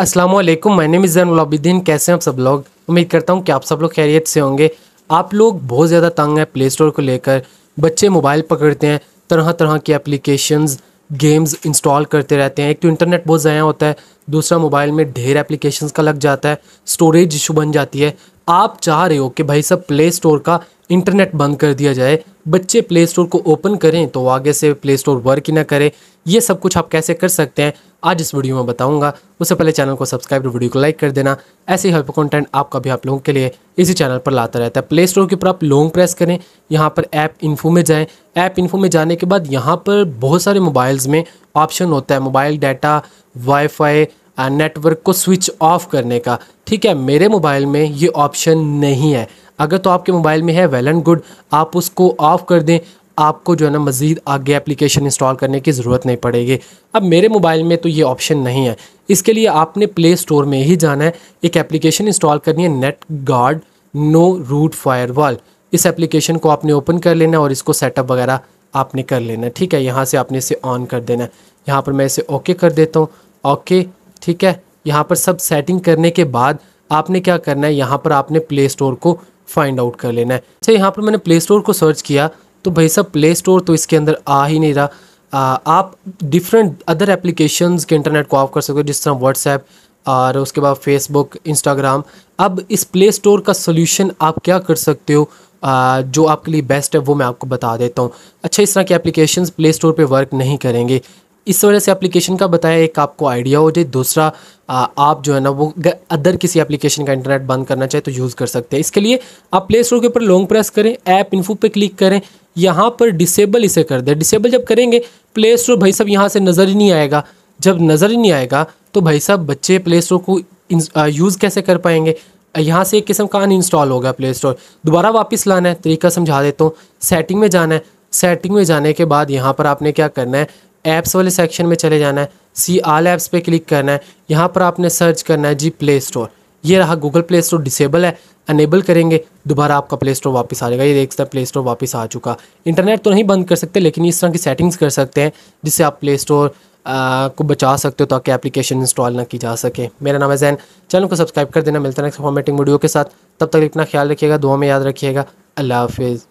अस्सलाम वालेकुम my name is Zain Ulabidin कैसे हैं आप सब लोग उम्मीद करता हूँ कि आप सब लोग खैरियत से होंगे आप लोग बहुत ज़्यादा तंग हैं प्ले स्टोर को लेकर बच्चे मोबाइल पकड़ते हैं तरह तरह की एप्लीकेशंस गेम्स इंस्टॉल करते रहते हैं एक तो इंटरनेट बहुत ज़्यादा होता है दूसरा मोबाइल में ढेर एप्लीकेशन का लग जाता है स्टोरेज इशू बन जाती है आप चाह रहे हो कि भाई सब प्ले स्टोर का इंटरनेट बंद कर दिया जाए बच्चे प्ले स्टोर को ओपन करें तो आगे से प्ले स्टोर वर्क ही ना करें ये सब कुछ आप कैसे कर सकते हैं आज इस वीडियो में बताऊंगा उससे पहले चैनल को सब्सक्राइब और वीडियो को लाइक कर देना ऐसे ही हेल्प कंटेंट आपका भी आप लोगों के लिए इसी चैनल पर लाता रहता है प्ले स्टोर के ऊपर आप लॉन्ग प्रेस करें यहाँ पर ऐप इन्फो में जाएँ ऐप इन्फो में जाने के बाद यहाँ पर बहुत सारे मोबाइल्स में ऑप्शन होता है मोबाइल डाटा वाईफाई नेटवर्क को स्विच ऑफ करने का ठीक है मेरे मोबाइल में ये ऑप्शन नहीं है अगर तो आपके मोबाइल में है वेल एंड गुड आप उसको ऑफ कर दें आपको जो है ना मज़ीद आगे एप्लीकेशन इंस्टॉल करने की ज़रूरत नहीं पड़ेगी अब मेरे मोबाइल में तो ये ऑप्शन नहीं है इसके लिए आपने प्ले स्टोर में ही जाना है एक एप्लीकेशन इंस्टॉल करनी है Net Guard No Root Wall इस एप्लीकेशन को आपने ओपन कर लेना है और इसको सेटअप वगैरह आपने कर लेना है ठीक है यहाँ से आपने इसे ऑन कर देना है यहाँ पर मैं इसे ओके कर देता हूँ ओके ठीक है यहाँ पर सब सेटिंग करने के बाद आपने क्या करना है यहाँ पर आपने प्ले स्टोर को फाइंड आउट कर लेना है अच्छा यहाँ पर मैंने प्ले स्टोर को सर्च किया तो भाई साहब प्ले स्टोर तो इसके अंदर आ ही नहीं रहा आ, आप डिफरेंट अदर एप्लीकेशन के इंटरनेट को ऑफ कर सकते हो जिस तरह व्हाट्सएप और उसके बाद फेसबुक इंस्टाग्राम अब इस प्ले स्टोर का सोल्यूशन आप क्या कर सकते हो आ, जो आपके लिए बेस्ट है वो मैं आपको बता देता हूँ अच्छा इस तरह के एप्लीकेशंस प्ले स्टोर पे वर्क नहीं करेंगे इस वजह से एप्लीकेशन का बताया एक आपको आइडिया हो जाए दूसरा आप जो है ना वो अदर किसी एप्लीकेशन का इंटरनेट बंद करना चाहे तो यूज़ कर सकते हैं इसके लिए आप प्ले स्टोर के ऊपर लॉन्ग प्रेस करें ऐप इन्फो पे क्लिक करें यहाँ पर डिसेबल इसे कर दें डिसेबल जब करेंगे प्ले स्टोर भाई साहब यहाँ से नज़र ही नहीं आएगा जब नज़र ही नहीं आएगा तो भाई साहब बच्चे प्ले स्टोर को यूज़ कैसे कर पाएंगे यहाँ से एक किस्म का अनइंस्टॉल होगा प्ले स्टोर दोबारा वापस लाना है तरीका समझा देता हूँ सेटिंग में जाना है सेटिंग में जाने के बाद यहाँ पर आपने क्या करना है ऐप्स वाले सेक्शन में चले जाना है सी आल ऐप्स पे क्लिक करना है यहाँ पर आपने सर्च करना है जी प्ले स्टोर ये रहा गूगल प्ले स्टोर डिसेबल है अनेबल करेंगे दोबारा आपका प्ले स्टोर वापस आ जाएगा ये सकते हैं प्ले स्टोर वापस आ चुका इंटरनेट तो नहीं बंद कर सकते लेकिन इस तरह की सेटिंग्स कर सकते हैं जिससे आप प्ले स्टोर को बचा सकते हो ताकि एप्लीकेशन इंस्टॉल ना की जा सके मेरा नाम है जैन चैनल को सब्सक्राइब कर देना मिलता है नेक्स्ट फॉर्मेटिंग वीडियो के साथ तब तक अपना ख्याल रखिएगा दुआ में याद रखिएगा अल्लाह हाफिज़